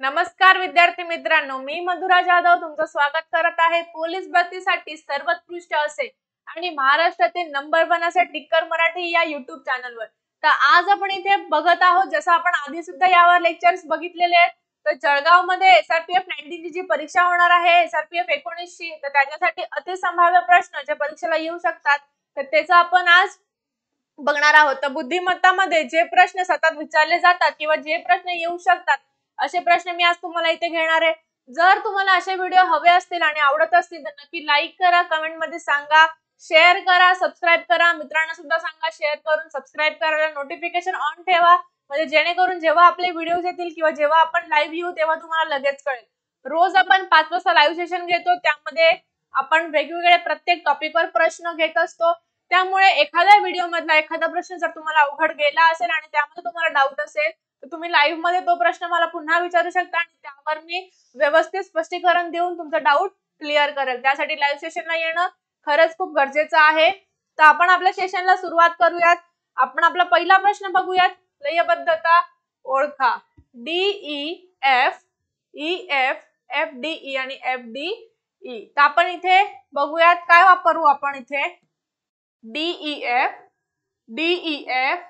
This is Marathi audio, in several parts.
नमस्कार विद्यार्थी मित्रांनो मी मधुरा जाधव तुमचं स्वागत करत आहे पोलीस भरतीसाठी सर्वोत्कृष्ट असे आणि महाराष्ट्रातील नंबर वन असे टिक्कर मराठी या युट्यूब चॅनलवर तर आज आपण इथे बघत आहोत जसं आपण आधी सुद्धा यावर लेक्चर्स बघितलेले आहेत तर जळगाव मध्ये एसआरपीएफ नाईन्टीनची जी परीक्षा होणार आहे एसआरपीएफ एकोणीसची तर त्याच्यासाठी अतिसंभाव्य प्रश्न जे परीक्षेला येऊ शकतात तर त्याचं आपण आज बघणार आहोत तर बुद्धिमत्तामध्ये जे प्रश्न सतत विचारले जातात किंवा जे प्रश्न येऊ शकतात असे प्रश्न मी आज तुम्हाला इथे घेणार आहे जर तुम्हाला असे व्हिडिओ हवे असतील आणि आवडत असतील तर नक्की लाईक करा कमेंटमध्ये सांगा शेअर करा सबस्क्राईब करा मित्रांना सुद्धा सांगा शेअर करून सबस्क्राईब करायला नोटिफिकेशन ऑन ठेवा म्हणजे जेणेकरून जेव्हा आपले व्हिडिओज येतील किंवा जेव्हा आपण लाईव्ह येऊ तेव्हा तुम्हाला लगेच कळेल रोज आपण पाच वाजता लाईव्ह सेशन घेतो त्यामध्ये आपण वेगवेगळे प्रत्येक टॉपिकवर प्रश्न घेत असतो त्यामुळे एखाद्या व्हिडिओ मधला एखादा प्रश्न जर तुम्हाला अवघड गेला असेल आणि त्यामध्ये तुम्हाला डाऊट असेल तर तुम्ही लाईव्ह मध्ये तो प्रश्न मला पुन्हा विचारू शकता आणि त्यावर मी व्यवस्थित स्पष्टीकरण देऊन तुमचा डाऊट क्लिअर करेल त्यासाठी लाईव्ह सेशनला येणं खरंच खूप गरजेचं आहे तर आपण आपल्या सेशनला सुरुवात करूयात आपण आपला पहिला प्रश्न बघूयात लयबद्धता ओळखा D E F E F F E आणि एफ डी ई तर आपण इथे बघूयात काय वापरू आपण इथे D E F D E F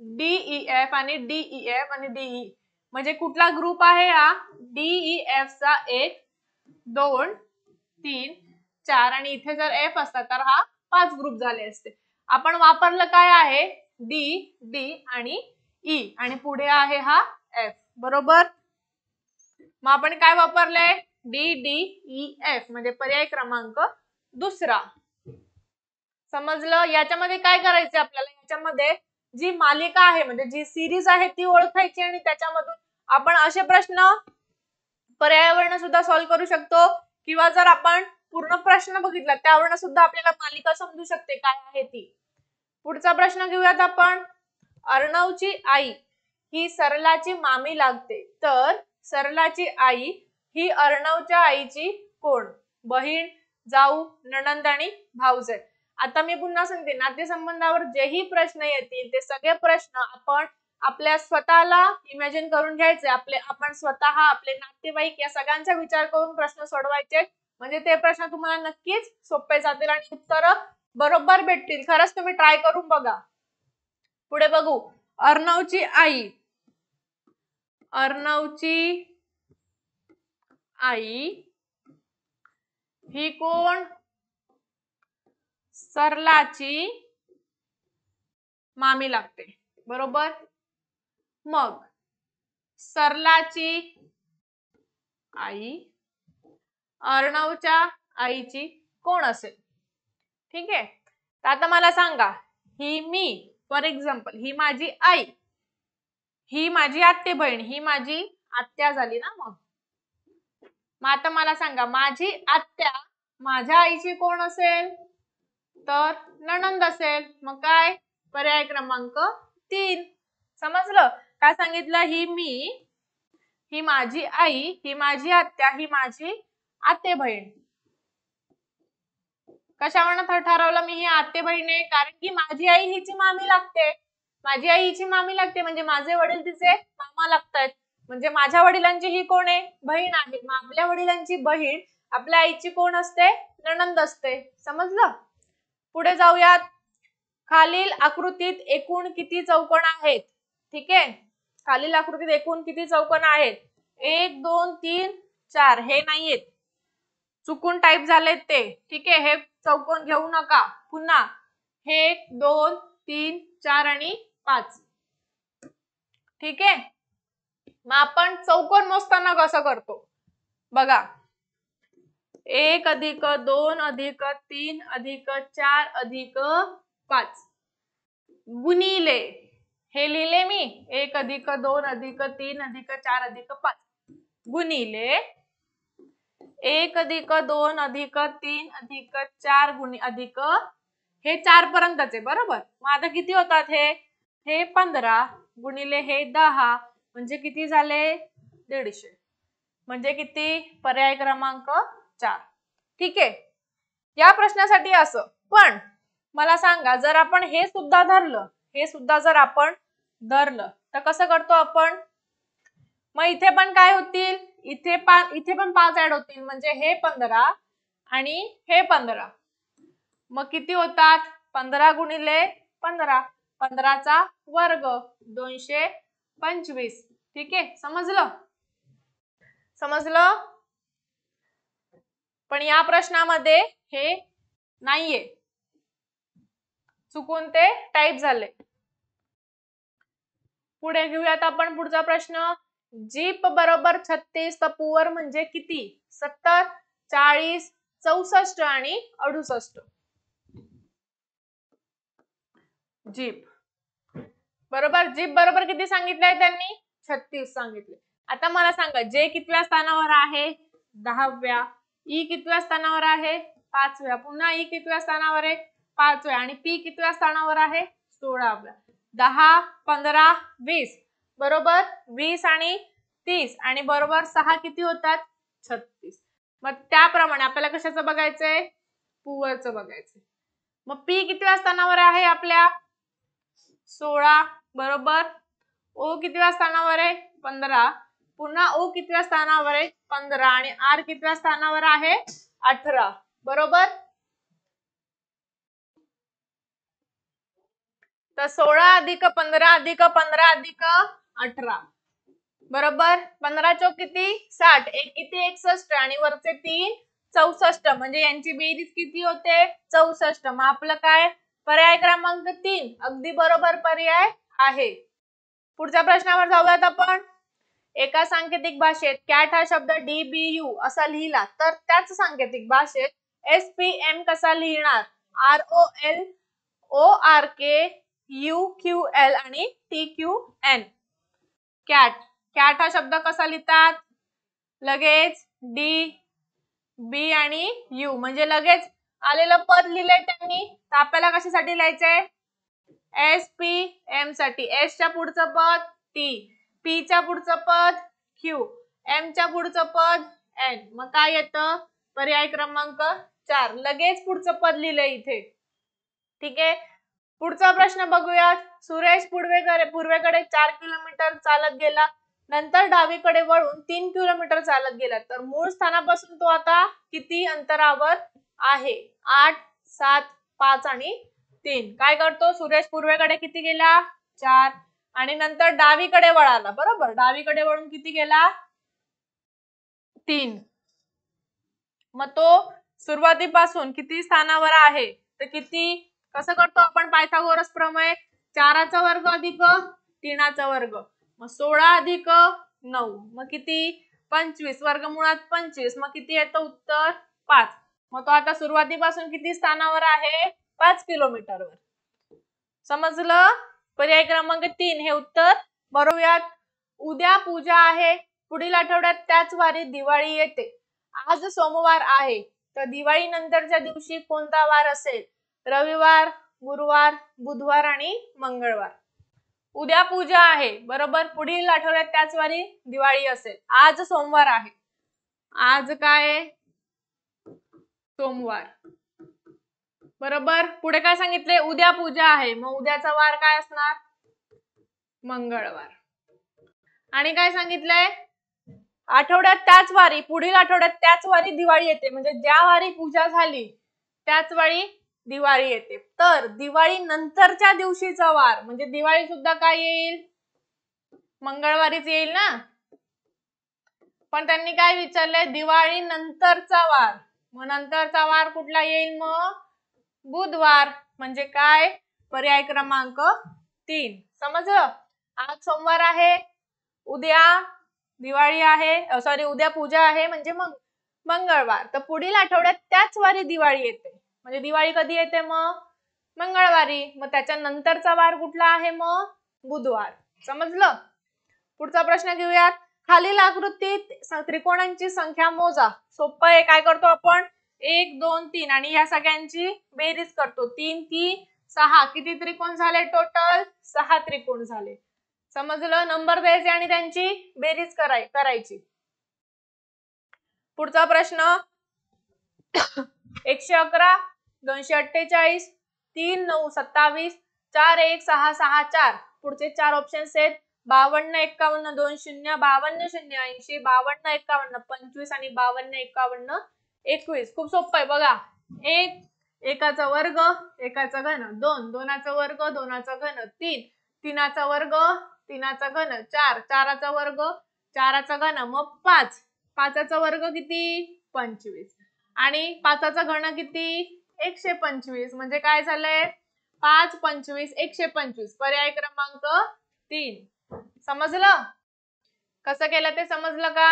D E F F e आणि डीई एफ e आणि डीई e. म्हणजे कुठला ग्रुप आहे हा डीई एफ चा एक दोन तीन चार आणि इथे जर एफ असता तर हा पाच ग्रुप झाले असते आपण वापरलं काय आहे डी डी आणि ई आणि पुढे आहे हा एफ बरोबर मग आपण काय वापरलंय डी डी ई एफ म्हणजे पर्याय क्रमांक दुसरा समजलं याच्यामध्ये काय करायचं आपल्याला याच्यामध्ये जी मालिका आहे म्हणजे जी सिरीज आहे ती ओळखायची आणि त्याच्यामधून आपण असे प्रश्न पर्यावरण सुद्धा सॉल्व्ह करू शकतो किंवा जर आपण पूर्ण प्रश्न बघितला त्यावरनं सुद्धा आपल्याला मालिका समजू शकते काय आहे ती पुढचा प्रश्न घेऊयात आपण अर्णवची आई ही सरलाची मामी लागते तर सरलाची आई ही अर्णवच्या आईची कोण बहीण जाऊ नणंद आणि भाऊजय आता मी पुन्हा सांगते नातेसंबंधावर जेही प्रश्न येतील ते सगळे प्रश्न आपण आपल्या स्वतःला इमॅजिन करून घ्यायचे आपले आपण स्वतः आपले नातेवाईक या सगळ्यांचा विचार करून प्रश्न सोडवायचे म्हणजे ते प्रश्न तुम्हाला नक्कीच सोपे जातील आणि उत्तर बरोबर भेटतील खरंच तुम्ही ट्राय करून बघा पुढे बघू अर्णवची आई अर्णवची आई ही कोण सरलाची मामी लागते बरोबर मग सरलाची आई अर्णवच्या आईची कोण असेल ठीक आहे आता मला सांगा ही मी फॉर एक्झाम्पल ही माझी आई ही माझी आत्ते बहीण ही माझी आत्या झाली ना मग मग आता मला सांगा माझी आत्या माझ्या आईची कोण असेल तर नणंद असेल मग काय पर्याय क्रमांक तीन समजलं काय सांगितलं ही मी ही माझी आई ही माझी आत्या ही माझी आते बहीण म्हणत ठरवलं मी ही आते बहीण आहे कारण की माझी आई हिची मामी लागते माझी आई हिची मामी लागते म्हणजे माझे वडील तिचे मामा लागतात म्हणजे माझ्या वडिलांची ही कोण आहे बहीण आहे आपल्या वडिलांची बहीण आपल्या आईची कोण असते नणंद असते समजलं पुढे जाऊयात खालील आकृतीत एकूण किती चौकण आहेत ठीक आहे खालील आकृतीत एकूण किती चौकण आहेत एक दोन तीन चार हे नाहीयेत चुकून टाईप झालेत ते ठीक आहे हे चौकोन घेऊ नका पुन्हा हे दोन तीन चार आणि पाच ठीक आहे मग आपण चौकोन मोजताना कसं करतो बघा एक अधिक दोन अधिक तीन अधिक चार अधिक पाच गुणिले हे लिहिले मी एक अधिक दोन अधिक तीन अधिक चार अधिक पाच गुणिले एक अधिक दोन अधिक तीन अधिक चार गुणि अधिक हे चार पर्यंतचे बरोबर मग आता किती होतात हे हे पंधरा गुणिले हे दहा म्हणजे किती झाले दीडशे म्हणजे किती पर्याय क्रमांक चार ठीक आहे या प्रश्नासाठी असं पण मला सांगा जर आपण हे सुद्धा धरलं हे सुद्धा जर आपण धरलं तर कसं करतो आपण मग इथे पण काय होतील इथे पाच इथे पण पाच ऍड होतील म्हणजे हे पंधरा आणि हे पंधरा मग किती होतात पंधरा गुणिले पंधरा पंधराचा वर्ग दोनशे पंचवीस ठीक आहे समजलं समजलं पण या प्रश्नामध्ये हे नाहीये चुकून ते टाईप झाले पुढे घेऊयात आपण पुढचा प्रश्न जीप बरोबर छत्तीस तपूवर म्हणजे किती सत्तर चाळीस चौसष्ट आणि अडुसष्ट जीप बरोबर जीप बरोबर किती सांगितलंय त्यांनी छत्तीस सांगितले आता मला सांगा जे कितव्या स्थानावर आहे दहाव्या ई कितव्या स्थानावर आहे पाचव्या पुन्हा ई कितव्या स्थानावर आहे पाचव्या आणि पी कितव्या स्थानावर आहे सोळाव्या दहा पंधरा वीस बरोबर वीस आणि तीस आणि बरोबर सहा किती होतात छत्तीस मग त्याप्रमाणे आपल्याला कशाचं बघायचंय पुवरचं बघायचंय मग पी कितव्या स्थानावर आहे आपल्या सोळा बरोबर ओ कितव्या स्थानावर आहे पंधरा पुन्हा ओ कितव्या स्थानावर आहे पंधरा आणि आर कितव्या स्थानावर आहे अठरा बरोबर तर सोळा अधिक पंधरा अधिक पंधरा अधिक अठरा बरोबर पंधरा चौक किती साठ एक किती एकसष्ट आणि वरचे तीन चौसष्ट म्हणजे यांची बेरीज किती होते चौसष्ट मग आपलं काय पर्याय क्रमांक तीन अगदी बरोबर पर्याय आहे पुढच्या प्रश्नावर जाऊयात आपण एका सांकेतिक भाषेत कॅट हा शब्द डी बी यू असा लिहिला तर त्याच सांकेतिक भाषेत एस पी एम कसा लिहिणार R O L O R K U Q L आणि T Q N cat cat हा शब्द कसा लिहितात लगेच डी बी आणि यू म्हणजे लगेच आलेलं पद लिहिलंय त्यांनी तर आपल्याला कशासाठी लिहायचंय एस पी एम साठी एसच्या पुढचं पद टी पी च्या पुढचं पद क्यू एम च्या पुढचं पद एन मग काय येतं पर्याय क्रमांक चार लगेच पुढचं पद लिहिलंय इथे ठीक आहे पुढचा प्रश्न बघूयात सुरेश पूर्वेकडे पूर्वेकडे चार किलोमीटर चालत गेला नंतर डावीकडे वळून तीन किलोमीटर चालत गेला तर मूळ स्थानापासून तो आता किती अंतरावर आहे आठ सात पाच आणि तीन काय करतो सुरेश पूर्वेकडे किती गेला चार आणि नंतर डावीकडे वळाला बरोबर डावीकडे वळून किती गेला तीन मग तो सुरुवातीपासून किती स्थानावर आहे तर किती कसं करतो आपण पायथागोरस प्रमेय चाराचा वर्ग अधिक तीनाचा वर्ग मग सोळा अधिक नऊ मग किती पंचवीस वर्ग मुळात पंचवीस मग किती येतं उत्तर पाच मग तो आता सुरुवातीपासून किती स्थानावर आहे पाच किलोमीटरवर समजलं पर्याय क्रमांक तीन हे उत्तर बरोब्यात उद्या पूजा आहे पुढील आठवड्यात त्याच वारी दिवाळी येते आज सोमवार आहे तर दिवाळी नंतरच्या दिवशी कोणता वार असेल रविवार गुरुवार बुधवार आणि मंगळवार उद्या पूजा आहे बरोबर पुढील आठवड्यात त्याच वारी दिवाळी असेल आज सोमवार आहे आज काय सोमवार बरोबर पुढे काय सांगितले उद्या पूजा आहे मग उद्याचा वार काय असणार मंगळवार आणि काय सांगितलंय आठवड्यात त्याच वारी पुढील आठवड्यात त्याच वारी दिवाळी येते म्हणजे ज्या वारी पूजा झाली त्याच वारी दिवाळी येते तर दिवाळी नंतरच्या दिवशीचा वार म्हणजे दिवाळी सुद्धा काय येईल मंगळवारीच येईल ना पण त्यांनी काय विचारलंय दिवाळी नंतरचा वार मग नंतरचा वार कुठला येईल मग बुधवार म्हणजे काय पर्याय क्रमांक तीन समजलं आज सोमवार आहे उद्या दिवाळी आहे सॉरी उद्या पूजा आहे म्हणजे मग मंगळवार तर पुढील आठवड्यात त्याच वारी दिवाळी येते म्हणजे दिवाळी कधी येते मग मंगळवारी मग त्याच्यानंतरचा वार कुठला आहे मग बुधवार समजलं पुढचा प्रश्न घेऊयात खालील आकृतीत त्रिकोणांची संख्या मोजा सोपं आहे काय करतो आपण एक दोन तीन आणि या सगळ्यांची बेरीज करतो तीन तीन सहा किती त्रिकोण झाले टोटल सहा त्रिकोण झाले समजलं नंबर द्यायचे आणि त्यांची बेरीज कराय करायची पुढचा प्रश्न एकशे अकरा दोनशे अठ्ठेचाळीस तीन नऊ सत्तावीस चार एक सहा सहा चार पुढचे चार ऑप्शन्स आहेत बावन्न एक्कावन्न दोन शून्य बावन्न शून्य ऐंशी बावन्न एक्कावन्न पंचवीस आणि बावन्न एक्कावन्न एकवीस खूप सोपं आहे बघा एक एकाचा वर्ग एकाचा घन दोन दोनाचा वर्ग दोनाचा घन तीन तीनाचा वर्ग तीनाचा घन चार चाराचा वर्ग चाराचा घन मग पाच पाचाचा वर्ग किती पंचवीस आणि पाचाचा घन किती एकशे पंचवीस म्हणजे काय झालंय पाच पंचवीस एकशे पंचवीस पर्याय क्रमांक तीन समजलं कसं केलं ते समजलं का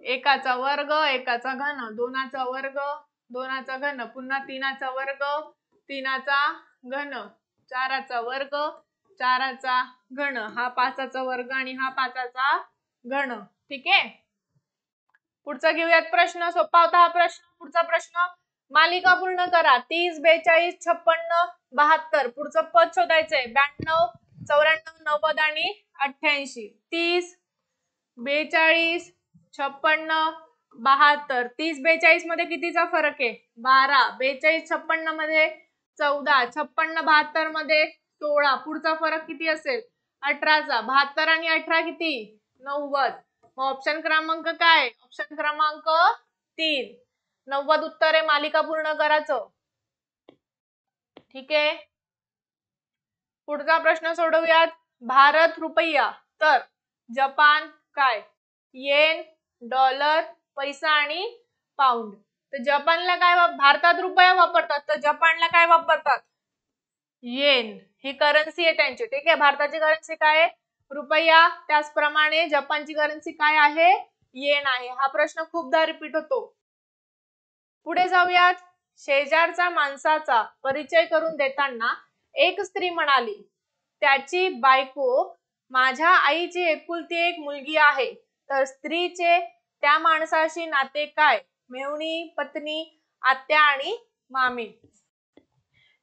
एकाचा वर्ग एकाचा घन दोनाचा वर्ग दोनाचा घन पुन्हा तीनाचा वर्ग तीनाचा घन चाराचा वर्ग चाराचा घन हा पाचाचा वर्ग आणि हा पाचाचा घन ठीक आहे पुढचा घेऊयात प्रश्न सोपा होता हा प्रश्न पुढचा प्रश्न मालिका पूर्ण करा तीस बेचाळीस छप्पन्न बहात्तर पुढचं पद शोधायचंय ब्याण्णव चौऱ्याण्णव नव्वद आणि अठ्ठ्याऐंशी तीस बेचाळीस छप्पन्न बहात्तर तीस बेचाळीस मध्ये कितीचा फरक आहे बारा बेचाळीस छप्पन्न मध्ये चौदा छप्पन्न बहात्तर मध्ये सोळा पुढचा फरक किती असेल अठराचा बहात्तर आणि अठरा किती नव्वद मग ऑप्शन क्रमांक काय ऑप्शन क्रमांक तीन नव्वद उत्तर आहे मालिका पूर्ण करायचं ठीक आहे पुढचा प्रश्न सोडवूयात भारत रुपया तर जपान काय येन डॉलर पैसा आणि पाऊंड तर जपानला काय भारतात रुपया वापरतात तर जपानला काय वापरतात येन ही करन्सी आहे त्यांची ठीक आहे भारताची करन्सी काय आहे रुपया त्याचप्रमाणे जपानची करन्सी काय आहे येन आहे हा प्रश्न खूपदा रिपीट होतो पुढे जाऊयात शेजारचा माणसाचा परिचय करून देताना एक स्त्री म्हणाली त्याची बायको माझ्या आईची एकुलती एक मुलगी आहे तर स्त्रीचे त्या माणसाशी नाते काय मेवणी पत्नी आत्या आणि मामी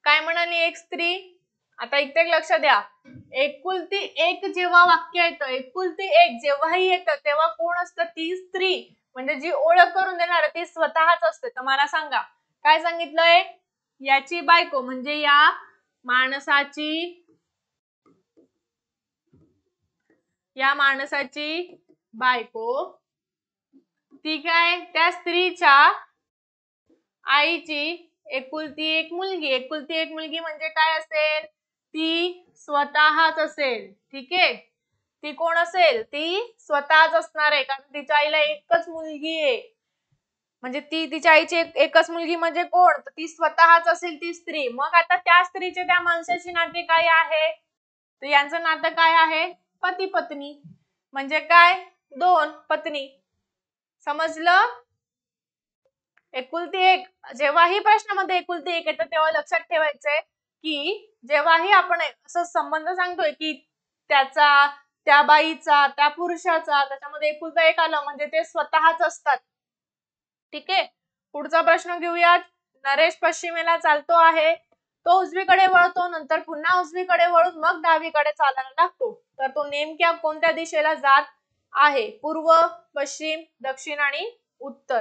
काय म्हणाली एक स्त्री आता एक लक्ष द्या एकुलती एक जेव्हा वाक्य येतं एकुलती एक जेव्हाही येतं तेव्हा कोण असतं ती स्त्री म्हणजे जी ओळख करून देणार ती स्वतःच असते तर मला सांगा काय सांगितलंय याची बायको म्हणजे या माणसाची या माणसाची बायको ती काय त्या स्त्रीच्या आईची एकुलती एक मुलगी एकुलती एक मुलगी म्हणजे काय असेल ती स्वतःच असेल ठीक आहे ती कोण असेल ती स्वतःच असणार आहे कारण तिच्या आईला एकच मुलगी आहे म्हणजे ती तिच्या आईची एकच मुलगी म्हणजे कोण ती स्वतःच असेल ती स्त्री मग आता त्या स्त्रीचे त्या माणसाशी नाते काय आहे तर यांचं नातं काय आहे पती पत्नी म्हणजे काय दोन पत्नी समजलं एकुलती एक जेव्हाही प्रश्नामध्ये एकुलती एक येतं तेव्हा लक्षात ठेवायचंय की जेव्हाही आपण असं संबंध सांगतोय की त्याचा त्या बाईचा त्या पुरुषाचा त्याच्यामध्ये एकुलता एक आलं म्हणजे ते स्वतःच असतात ठीक आहे पुढचा प्रश्न घेऊयात नरेश पश्चिमेला चालतो आहे तो उजवीकडे वळतो नंतर पुन्हा उजवीकडे वळून मग डावीकडे चालायला लागतो तर तो नेमक्या कोणत्या दिशेला जात आहे पूर्व पश्चिम दक्षिण आणि उत्तर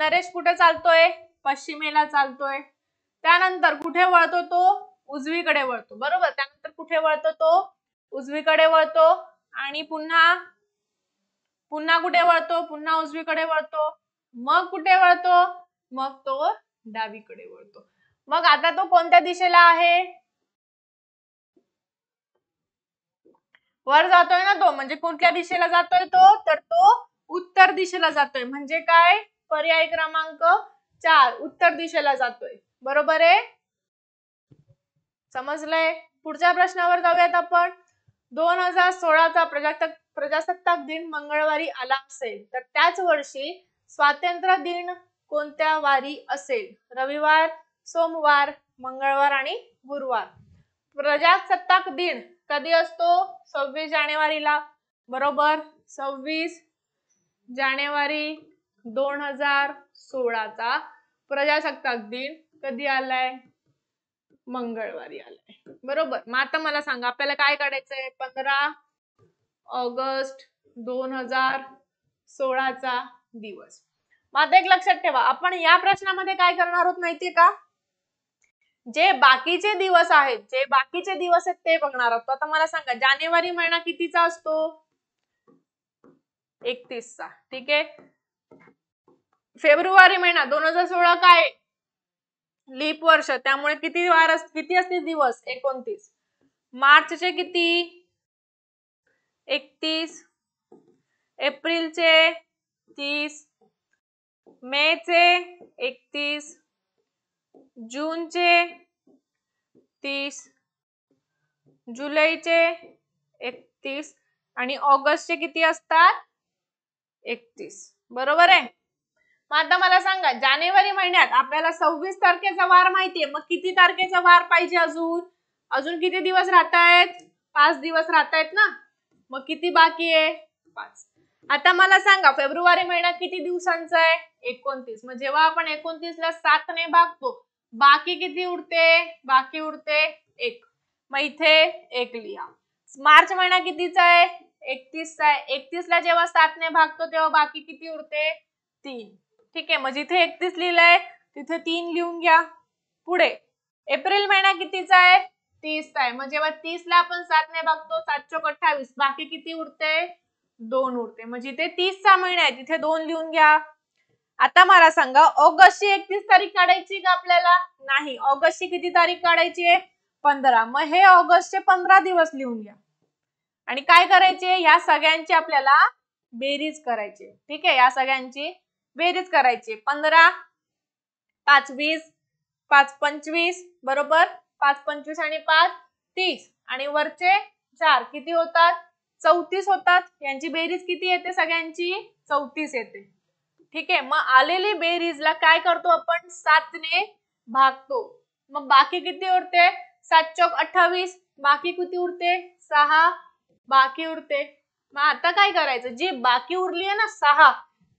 नरेश कुठे चालतोय पश्चिमेला चालतोय त्यानंतर कुठे वळतो तो उजवीकडे वळतो बरोबर त्यानंतर कुठे वळतो तो उजवीकडे वळतो आणि पुन्हा पुन्हा कुठे वळतो पुन्हा उजवीकडे वळतो मग कुठे वळतो मग तो डावीकडे वळतो मग आता तो कोणत्या दिशेला आहे वर जातोय ना तो म्हणजे कोणत्या दिशेला जातोय तो तर तो उत्तर दिशेला जातोय म्हणजे काय पर्याय क्रमांक चार उत्तर दिशेला जातोय बरोबर आहे समजलंय पुढच्या प्रश्नावर जाऊयात आपण दोन हजार सोळाचा प्रजासत्ताक प्रजासत्ताक दिन मंगळवारी आला असेल तर त्याच वर्षी स्वातंत्र्य दिन कोणत्या वारी असेल रविवार सोमवार मंगळवार आणि गुरुवार प्रजासत्ताक दिन कधी असतो सव्वीस जानेवारीला बरोबर सव्वीस जानेवारी दोन हजार सोळाचा प्रजासत्ताक दिन कधी आलाय मंगळवारी आलाय बरोबर मग आता मला सांगा आपल्याला काय काढायचंय पंधरा ऑगस्ट दोन हजार सोळाचा दिवस मग आता एक लक्षात ठेवा आपण या प्रश्नामध्ये काय करणार आहोत माहितीये का जे बाकीचे दिवस आहेत जे बाकीचे दिवस आहेत ते बघणार आहोत आता मला सांगा जानेवारी महिना कितीचा असतो एकतीसचा ठीक आहे फेब्रुवारी महिना दोन हजार सोळा काय लीप वर्ष त्यामुळे किती वार किती असतील दिवस एकोणतीस चे किती एकतीस एप्रिलचे तीस मे चे एकतीस जूनचे तीस जुलैचे एकतीस आणि ऑगस्टचे किती असतात एकतीस बरोबर आहे मग आता मला सांगा जानेवारी महिन्यात आपल्याला सव्वीस तारखेचा वार माहितीये मग किती तारखेचा वार पाहिजे अजून अजून किती दिवस राहत आहेत पाच दिवस राहत आहेत ना मग किती बाकी आहे पाच आता मला सांगा फेब्रुवारी महिना किती दिवसांचा आहे एकोणतीस मग जेव्हा आपण एकोणतीस ला सात ने भागतो बाकी किती उरते बाकी उरते एक मग इथे एक लिहा मार्च महिना कितीचा आहे एकतीसचा आहे एकतीसला जेव्हा सातने भागतो तेव्हा बाकी किती उरते तीन ठीक आहे मग इथे एकतीस लिहिलंय तिथे तीन लिहून घ्या पुढे एप्रिल महिना कितीचा आहे तीसचा आहे मग जेव्हा तीसला आपण सातने भागतो सातशे अठ्ठावीस बाकी किती उरते दोन उरते म्हणजे इथे तीसचा महिना आहे तिथे दोन लिहून घ्या आता मला सांगा ऑगस्टची एकतीस तारीख काढायची का आपल्याला नाही ऑगस्टची किती तारीख काढायची आहे पंधरा मग हे ऑगस्टचे पंधरा दिवस लिहून घ्या आणि काय करायचे या सगळ्यांची आपल्याला बेरीज करायची ठीक आहे या सगळ्यांची बेरीज करायची पंधरा पाच वीस पाच पंचवीस बरोबर पाच पंचवीस आणि पाच तीस आणि वरचे चार किती होतात चौतीस होतात यांची बेरीज किती येते सगळ्यांची चौतीस येते ठीक आहे मग आलेली बेरीजला काय करतो आपण सातने भागतो मग बाकी किती उरते सात चौक अठ्ठावीस बाकी किती उरते सहा बाकी उरते मग आता काय करायचं जी बाकी उरली आहे ना सहा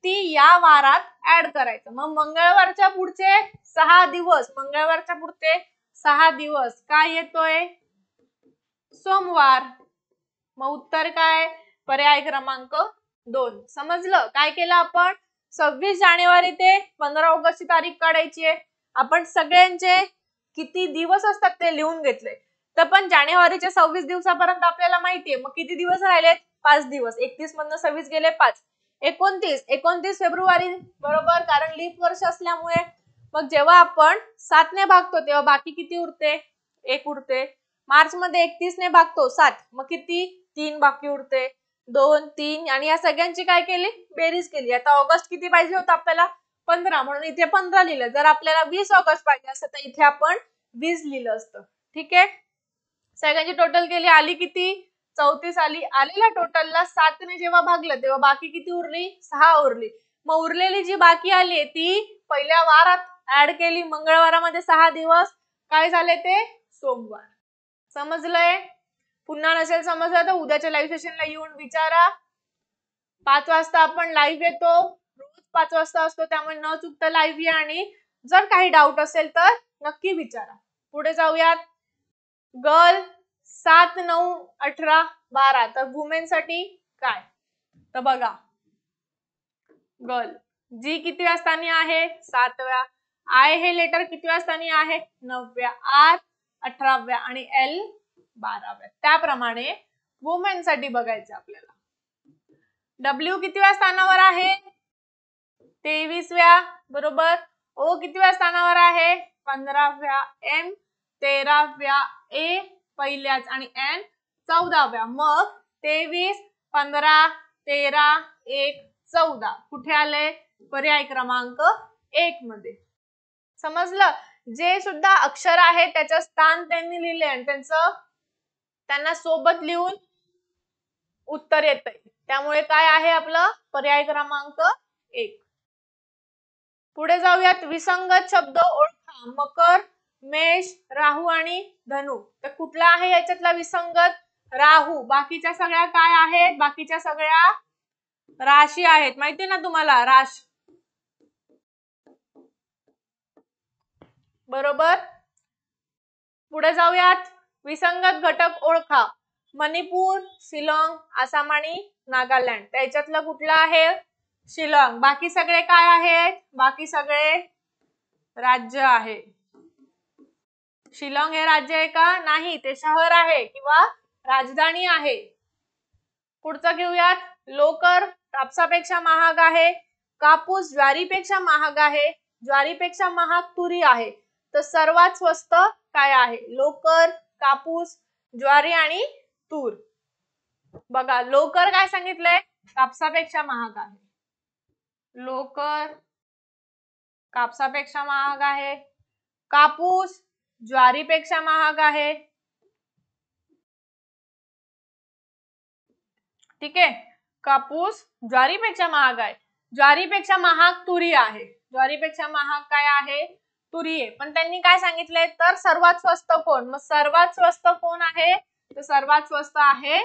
ती या वारात ऍड करायचं मग मंगळवारच्या पुढचे सहा दिवस मंगळवारच्या पुढचे सहा दिवस काय येतोय सोमवार मग उत्तर काय पर्याय क्रमांक दोन समजलं काय केलं आपण सव्वीस जानेवारी ते पंधरा ऑगस्ट ची तारीख काढायची आहे आपण सगळ्यांचे किती दिवस असतात ते लिहून घेतले तर पण जानेवारीच्या सव्वीस दिवसापर्यंत आपल्याला माहितीये मग किती दिवस राहिलेत पाच दिवस एकतीस मधनं सव्वीस गेले पाच एकोणतीस एकोणतीस फेब्रुवारी बरोबर कारण लीप वर्ष असल्यामुळे मग जेव्हा आपण ने भागतो तेव्हा बाकी किती उरते एक उरते मार्च मध्ये एकतीस ने भागतो सात मग किती तीन बाकी उरते दोन तीन आणि या सगळ्यांची काय केली बेरीज केली आता ऑगस्ट किती पाहिजे होता आपल्याला पंधरा म्हणून इथे पंधरा लिहिलं जर आपल्याला वीस ऑगस्ट पाहिजे असत तर इथे आपण वीस लिहिलं असतं ठीक आहे सगळ्यांची टोटल केली आली किती चौतीस आली आलेल्या टोटलला सातने जेव्हा भागलं तेव्हा बाकी किती उरली सहा उरली मग उरलेली जी बाकी आली ती पहिल्या वारात ऍड केली मंगळवारामध्ये सहा दिवस काय झाले ते सोमवार समजलंय पुन्हा नसेल समजलं तर उद्याच्या लाईव्ह सेशनला येऊन विचारा पाच वाजता आपण लाईव्ह येतो रोज पाच वाजता असतो त्यामुळे न चुकता लाईव्ह या आणि जर काही डाऊट असेल तर नक्की विचारा पुढे जाऊयात गर्ल सात नऊ अठरा बारा तर वुमेनसाठी काय तर बघा गर्ल जी कितव्या स्थानी आहे सातव्या आय हे लेटर कितव्या स्थानी आहे नवव्या आर अठराव्या आणि एल बाराव्या त्याप्रमाणे वुमेन साठी बघायचं आपल्याला डब्ल्यू व्या स्थानावर आहे तेवीसव्या बरोबर ओ व्या स्थानावर आहे पंधराव्या एम तेराव्या ए पहिल्याच आणि एन चौदाव्या मग तेवीस पंधरा तेरा एक चौदा कुठे आले पर्याय क्रमांक एक मध्ये समजलं जे सुद्धा अक्षर आहे त्याचं स्थान त्यांनी लिहिले आणि त्यांचं त्यांना सोबत लिहून उत्तर येत त्यामुळे काय आहे आपलं पर्याय क्रमांक एक पुढे जाऊयात विसंगत शब्द ओळखा मकर मेष राहू आणि धनु तर कुठला आहे याच्यातला विसंगत राहू बाकीच्या सगळ्या काय आहेत बाकीच्या सगळ्या राशी आहेत माहितीये ना तुम्हाला राश बरोबर पुढे जाऊयात विसंगत घटक ओळखा मणिपूर शिलाँग आसाम आणि नागालँड त्याच्यातलं कुठलं आहे शिलाँग बाकी सगळे काय आहेत बाकी सगळे राज्य आहे शिलाँग हे राज्य आहे का नाही ते शहर आहे किंवा राजधानी आहे पुढचं घेऊयात लोकर कापसापेक्षा महाग आहे कापूस ज्वारीपेक्षा महाग आहे ज्वारीपेक्षा महाग तुरी आहे तर सर्वात स्वस्त काय आहे लोकर कापूस ज्वारी आणि तूर बघा लोकर काय सांगितलंय कापसापेक्षा महाग आहे लोकर कापसापेक्षा महाग आहे कापूस ज्वारीपेक्षा महाग आहे ठीक आहे कापूस ज्वारीपेक्षा महाग आहे ज्वारीपेक्षा महाग तुरी आहे ज्वारीपेक्षा महाग काय आहे तुरी आहे पण त्यांनी काय सांगितलंय तर सर्वात स्वस्त कोण मग सर्वात स्वस्त कोण आहे तर सर्वात स्वस्त आहे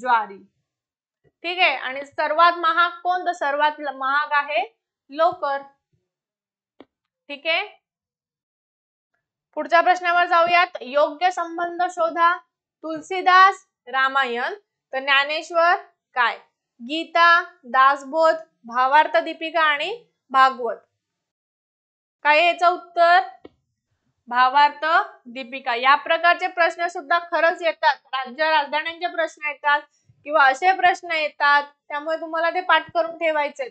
ज्वारी ठीक आहे आणि सर्वात महाग कोण तर सर्वात महाग आहे लोकर ठीक आहे पुढच्या प्रश्नावर जाऊयात योग्य संबंध शोधा तुलसीदास रामायण तर ज्ञानेश्वर काय गीता दासबोध भावार्थ दीपिका आणि भागवत काय याचं उत्तर भावार्थ दीपिका या प्रकारचे प्रश्न सुद्धा खरंच येतात राज्य राजधान्यांचे प्रश्न येतात किंवा असे प्रश्न येतात त्यामुळे तुम्हाला ते पाठ करून ठेवायचे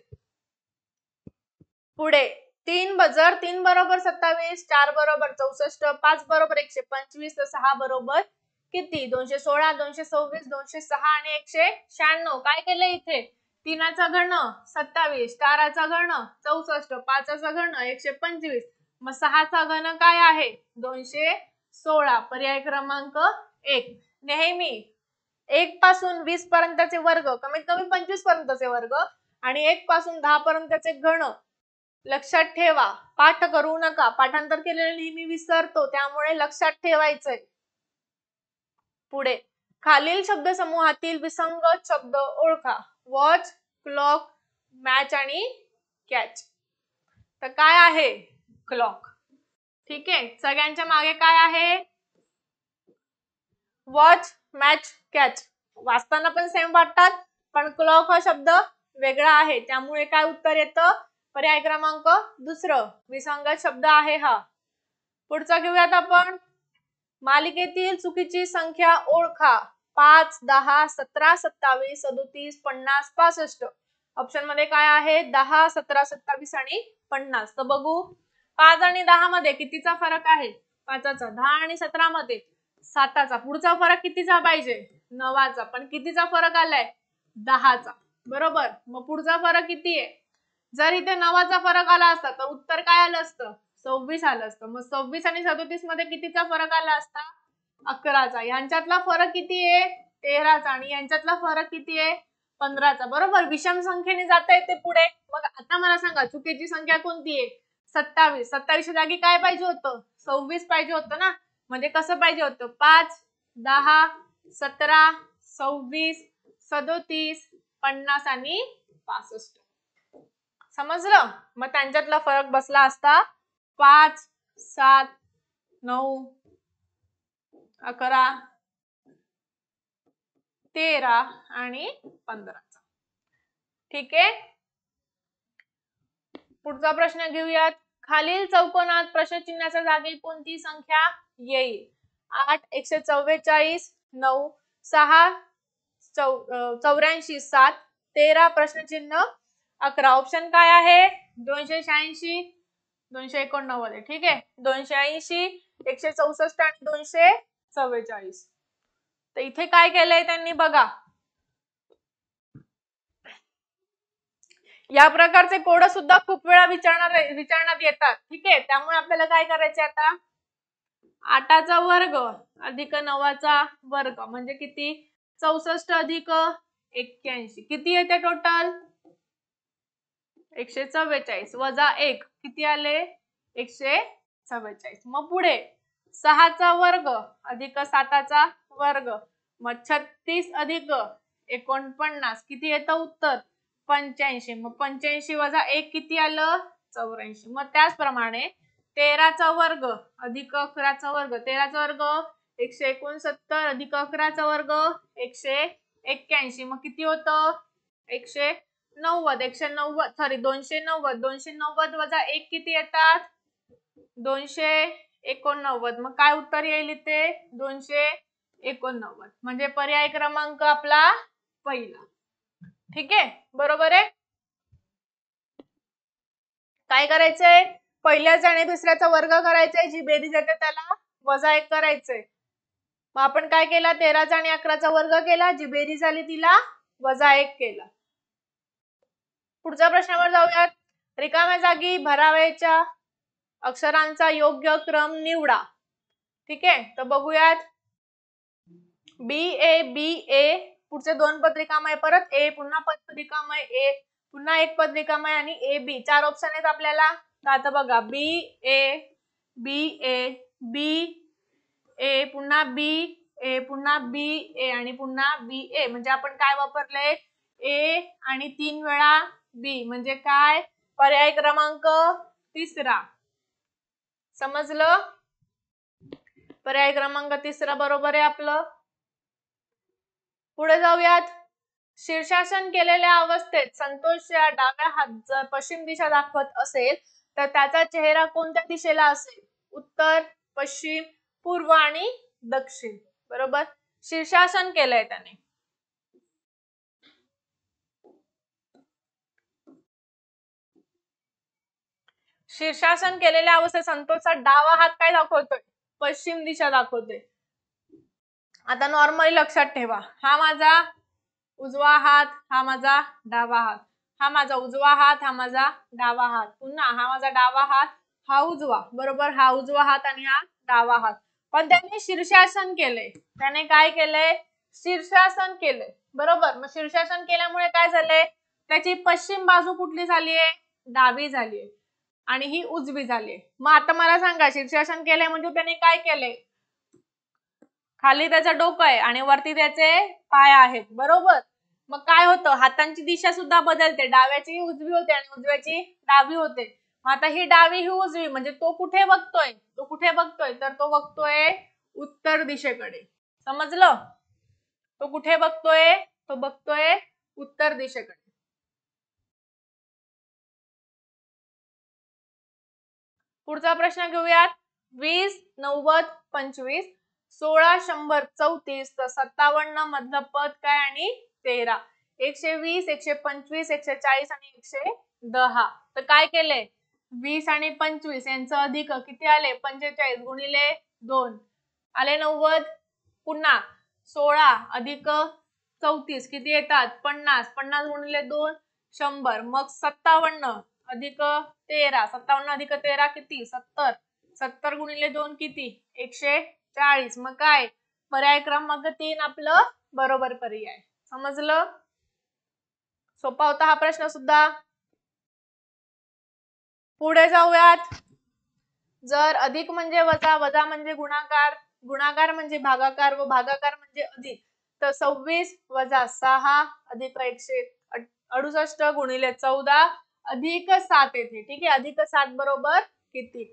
पुढे तीन बजर तीन बरोबर सत्तावीस चार बरोबर चौसष्ट पाच बरोबर एकशे पंचवीस तर सहा बरोबर किती दोनशे सोळा दोनशे सव्वीस दोनशे सहा आणि एकशे शहाण्णव काय केलं इथे तीनाचा घण सत्तावीस चाराचा घण चौसष्ट पाचाचा घण एकशे पंचवीस मग सहाचा घन काय आहे दोनशे सोळा पर्याय क्रमांक एक नेहमी एक पासून वीस पर्यंतचे वर्ग कमीत कमी पंचवीस पर्यंतचे वर्ग आणि एक पासून दहा पर्यंतचे घण लक्षात ठेवा पाठ करू नका पाठांतर केलेले नेहमी विसरतो त्यामुळे लक्षात ठेवायचंय पुढे खालील शब्द समूहातील विसंगत शब्द ओळखा वॉच क्लॉक मॅच आणि कॅच तर काय आहे क्लॉक ठीक आहे सगळ्यांच्या मागे काय आहे वॉच मॅच कॅच वाचताना पण सेम वाटतात पण क्लॉक हा शब्द वेगळा आहे त्यामुळे काय उत्तर येतं पर्याय क्रमांक दुसरं विसंगत शब्द आहे हा पुढचा घेऊयात आपण मालिकेतील चुकीची संख्या ओळखा पाच दहा सतरा सत्तावीस सदोतीस पन्नास पासष्ट ऑप्शन मध्ये काय आहे दहा सतरा सत्तावीस आणि पन्नास तर बघू पाच आणि दहा मध्ये कितीचा फरक आहे पाचाचा दहा आणि सतरा मध्ये साताचा पुढचा फरक कितीचा पाहिजे नवाचा पण कितीचा फरक आलाय दहाचा बरोबर मग पुढचा फरक किती आहे जर इथे नवाचा फरक आला असता तर उत्तर काय आलं असतं सव्वीस आलं असतं मग सव्वीस आणि सदोतीस मध्ये कितीचा फरक आला असता अकराचा यांच्यातला फरक किती आहे तेराचा आणि यांच्यातला फरक किती आहे पंधराचा बरोबर विषम संख्येने जाता येते पुढे मग आता मला सांगा चुकीची संख्या कोणती आहे सत्तावीस सत्तावीसच्या जागी काय पाहिजे होतं सव्वीस पाहिजे होतं ना म्हणजे कसं पाहिजे होतं पाच दहा सतरा सव्वीस सदोतीस पन्नास आणि पासष्ट समजलं मग त्यांच्यातला फरक बसला असता पाच सात नऊ अकरा तेरा आणि पंधरा ठीक आहे पुढचा प्रश्न घेऊयात खालील चौकोनात प्रश्नचिन्हाच्या जागी कोणती संख्या येईल आठ एकशे चव्वेचाळीस नऊ सहा चौ चौऱ्याऐंशी सात तेरा प्रश्नचिन्ह अकरा ऑप्शन काय आहे दोनशे शहाऐंशी दोनशे एकोणनव्वद ठीक आहे दोनशे ऐंशी एकशे चौसष्ट आणि दोनशे चव्वेचाळीस तर इथे काय केलंय त्यांनी बघा या प्रकारचे कोड सुद्धा खूप वेळा विचारणार विचारण्यात येतात ठीक आहे त्यामुळे आपल्याला काय करायचे आता आठाचा वर्ग अधिक नवाचा वर्ग म्हणजे किती चौसष्ट अधिक एक्क्याऐंशी किती येते टोटल एकशे चव्वेचाळीस वजा एक किती आले एकशे चव्वेचाळीस मग पुढे सहाचा वर्ग अधिक साताचा वर्ग मग छत्तीस अधिक एकोणपन्नास किती येतं उत्तर पंच्याऐंशी मग पंच्याऐंशी वजा एक किती आलं चौऱ्याऐंशी मग त्याचप्रमाणे तेराचा वर्ग अधिक अकराचा वर्ग तेराचा वर्ग एकशे एकोणसत्तर अधिक अकराचा वर्ग एकशे एक्क्याऐंशी मग किती होतं एकशे नव्वद एकशे नव्वद सॉरी दोनशे नव्वद दोनशे नव्वद वजा एक किती येतात दोनशे एकोणनव्वद मग काय उत्तर येईल इथे दोनशे एकोणनव्वद म्हणजे पर्याय क्रमांक आपला पहिला ठीक आहे बरोबर आहे काय करायचंय पहिल्याच आणि दुसऱ्याचा वर्ग करायचा जी बेरीज येते त्याला वजा एक करायचंय मग आपण काय केला तेराचा आणि अकराचा वर्ग केला जी बेरीज झाली तिला वजा एक केला पुढच्या प्रश्नावर जाऊयात रिकाम्या जागी भरावयाच्या अक्षरांचा योग्य क्रम निवडा ठीक आहे तर बघूयात बी ए बी ए पुढचे दोन पत्रिकामय परत ए पुन्हा पद रिकामय ए पुन्हा एक पत्रिकामय आणि ए बी चार ऑप्शन आहेत आपल्याला आता बघा बी ए बी ए बी ए पुन्हा बी ए पुन्हा बी ए आणि पुन्हा बी ए म्हणजे आपण काय वापरलंय ए आणि तीन वेळा बी म्हणजे काय पर्याय क्रमांक तिसरा समजलं पर्याय क्रमांक तिसरा बरोबर आहे आपलं पुढे जाऊयात शीर्षासन केलेल्या अवस्थेत संतोष या डाव्या हात जर पश्चिम दिशा दाखवत असेल तर त्याचा चेहरा कोणत्या दिशेला असेल उत्तर पश्चिम पूर्व आणि दक्षिण बरोबर शीर्षासन केलंय त्याने शीर्षासन केलेल्या अवस्थेत संतोषचा डावा हात काय दाखवतोय पश्चिम दिशा दाखवते आता नॉर्मली लक्षात ठेवा हा माझा उजवा हात हा माझा डावा हात हा माझा उजवा हात हा माझा डावा हात पुन्हा हा माझा डावा हात हा उजवा बरोबर हा उजवा हात आणि हा डावा हात पण त्याने शीर्षासन केले त्याने काय केलंय शीर्षासन केले बरोबर मग शीर्षासन केल्यामुळे काय झालंय त्याची पश्चिम बाजू कुठली झालीये डावी झालीये आणि ही उजवी झाली मग आता मला सांगा शीर्षासन केलंय म्हणजे त्याने काय केलंय खाली त्याचं डोकं आहे आणि वरती त्याचे पाय आहेत बरोबर मग काय होतं हातांची दिशा सुद्धा बदलते डाव्याची उजवी होते आणि उजव्याची डावी होते मग आता ही डावी ही उजवी म्हणजे तो कुठे बघतोय तो कुठे बघतोय तर तो बघतोय उत्तर दिशेकडे समजलं तो कुठे बघतोय तो बघतोय उत्तर दिशेकडे पुढचा प्रश्न घेऊयात वीस नव्वद पंचवीस सोळा शंभर चौतीस तर सत्तावन्न मधलं पद काय आणि तेरा एकशे वीस एकशे पंचवीस एकशे चाळीस आणि एकशे दहा तर काय केले वीस आणि पंचवीस यांचं अधिक किती आले पंचेचाळीस गुणिले दोन आले नव्वद पुन्हा सोळा अधिक चौतीस किती येतात पन्नास पन्नास गुणिले दोन शंभर मग सत्तावन्न अधिक तेरा सत्तावन्न अधिक तेरा किती सत्तर सत्तर गुणिले दोन किती एकशे चाळीस मग काय पर्याय क्रमांक तीन आपलं बरोबर पर्याय समजलं सोपा होता हा प्रश्न सुद्धा पुढे जाऊयात जर अधिक म्हणजे वजा वजा म्हणजे गुणाकार गुणाकार म्हणजे भागाकार व भागाकार म्हणजे अधिक तर सव्वीस वजा सहा अधिक एकशे अडुसष्ट गुणिले चौदा अधिक सात येते ठीक आहे अधिक सात बरोबर किती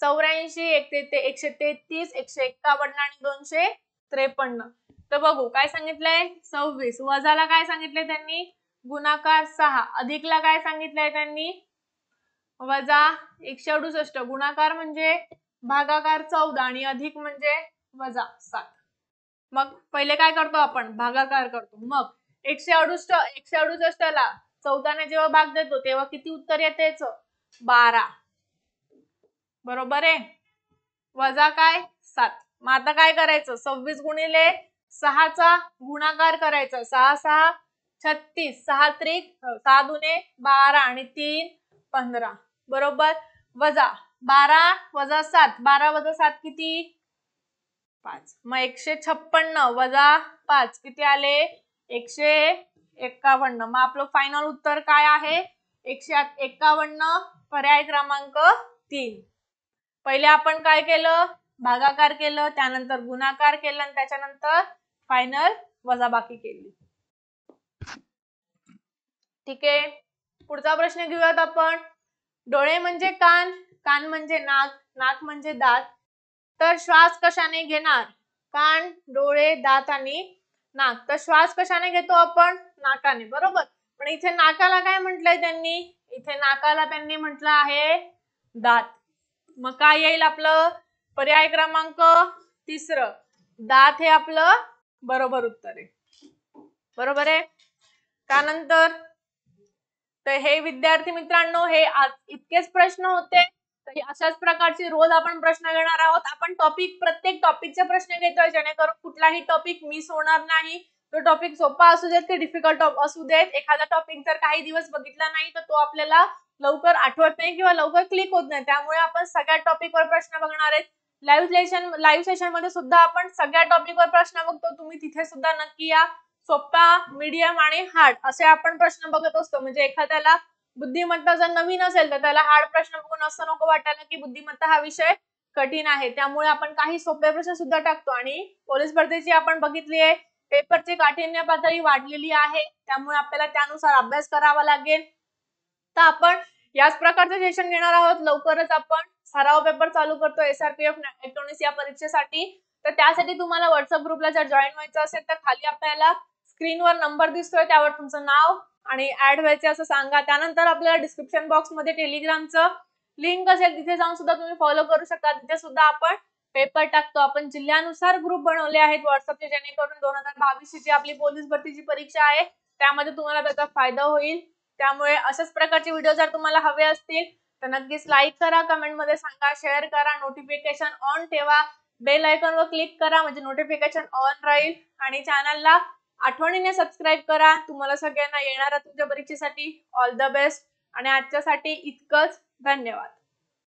चौऱ्याऐंशी एक ते एकशे तेहतीस एकशे एक्कावन्न आणि दोनशे त्रेपन्न तर बघू काय सांगितलंय सव्वीस वजाला काय सांगितलंय त्यांनी गुणाकार सहा अधिकला काय सांगितलंय त्यांनी वजा एकशे अडुसष्ट गुणाकार म्हणजे भागाकार चौदा आणि अधिक म्हणजे वजा सात मग पहिले काय करतो आपण भागाकार करतो मग एकशे अडुसष्ट एकशे अडुसष्ट ला चौदाने जेव्हा भाग देतो तेव्हा किती उत्तर येतेच बारा बरोबर आहे वजा काय सात मग आता काय करायचं सव्वीस गुणिले सहाचा गुणाकार करायचा सहा सहा छत्तीस सहा त्रिक सहा दुने बारा आणि तीन पंधरा बरोबर वजा बारा वजा सात बारा वजा सात किती पाच मग एकशे छप्पन्न वजा पाच किती आले एकशे एक्कावन्न मग आपलं फायनल उत्तर काय आहे एकशे एक्कावन्न पर्याय क्रमांक तीन पहिले आपण काय केलं भागाकार केलं त्यानंतर गुणाकार केलं आणि त्याच्यानंतर फायनल वजाबाकी केली ठीक आहे पुढचा प्रश्न घेऊयात आपण डोळे म्हणजे कान कान म्हणजे नाक नाक म्हणजे दात तर श्वास कशाने घेणार कान डोळे दात आणि नाक तर श्वास कशाने घेतो आपण नाकाने बरोबर पण इथे नाकाला काय म्हटलंय त्यांनी इथे नाकाला त्यांनी म्हटलं आहे दात मग काय येईल आपलं पर्याय क्रमांक तिसरं दात हे आपलं बरोबर उत्तर आहे बरोबर आहे त्यानंतर तर हे विद्यार्थी मित्रांनो हे इतकेच प्रश्न होते अशाच प्रकारचे रोज आपण प्रश्न घेणार आहोत आपण टॉपिक प्रत्येक टॉपिकचे प्रश्न घेतोय जेणेकरून कुठलाही टॉपिक मिस होणार नाही तो टॉपिक सोपा असू देत की डिफिकल्ट असू देत एखादा टॉपिक जर काही दिवस बघितला नाही तर तो आपल्याला लवकर आठवत नाही किंवा लवकर क्लिक होत नाही त्यामुळे आपण सगळ्या टॉपिकवर प्रश्न बघणार आहेत लाईव्ह सेशन लाईव्ह सेशन मध्ये सुद्धा आपण सगळ्या टॉपिकवर प्रश्न बघतो तुम्ही तिथे सुद्धा नक्की या सोपा मीडियम आणि हार्ड असे आपण प्रश्न बघत असतो म्हणजे एखाद्याला बुद्धिमत्ता जर नवीन असेल तर त्याला हार्ड प्रश्न बघून असं नको वाटायला की बुद्धिमत्ता हा विषय कठीण आहे त्यामुळे आपण काही सोपे प्रश्न सुद्धा टाकतो आणि पोलीस भरतीची आपण बघितली आहे पेपरची काठिण्य पातळी वाढलेली आहे त्यामुळे आपल्याला त्यानुसार अभ्यास करावा लागेल तर आपण याच प्रकारचं सेशन घेणार आहोत लवकरच आपण सराव पेपर चालू करतो एसआरपीएफ इलेक्ट्रॉनिक्स या परीक्षेसाठी तर त्यासाठी तुम्हाला व्हॉट्सअप ग्रुपला जर जॉईन व्हायचं असेल तर खाली आपल्याला स्क्रीनवर नंबर दिसतोय त्यावर तुमचं नाव आणि ऍड व्हायचे असं सांगा त्यानंतर आपल्याला डिस्क्रिप्शन बॉक्समध्ये टेलिग्रामचं लिंक असेल तिथे जाऊन सुद्धा तुम्ही फॉलो करू शकता तिथे सुद्धा आपण पेपर टाकतो आपण जिल्ह्यानुसार ग्रुप बनवले आहेत व्हॉट्सअपचे जेणेकरून दोन हजार बावीसची जी आपली पोलीस भरतीची परीक्षा आहे त्यामध्ये तुम्हाला त्याचा फायदा होईल त्यामुळे अशाच प्रकारचे व्हिडिओ जर तुम्हाला हवे असतील तर नक्कीच लाईक करा कमेंट मध्ये सांगा शेअर करा नोटिफिकेशन ऑन ठेवा बेल आयकॉनवर क्लिक करा म्हणजे नोटिफिकेशन ऑन राहील आणि चॅनलला आठवणीने सबस्क्राईब करा तुम्हाला सगळ्यांना येणारा तुमच्या परीक्षेसाठी ऑल द बेस्ट आणि आजच्यासाठी इतकंच धन्यवाद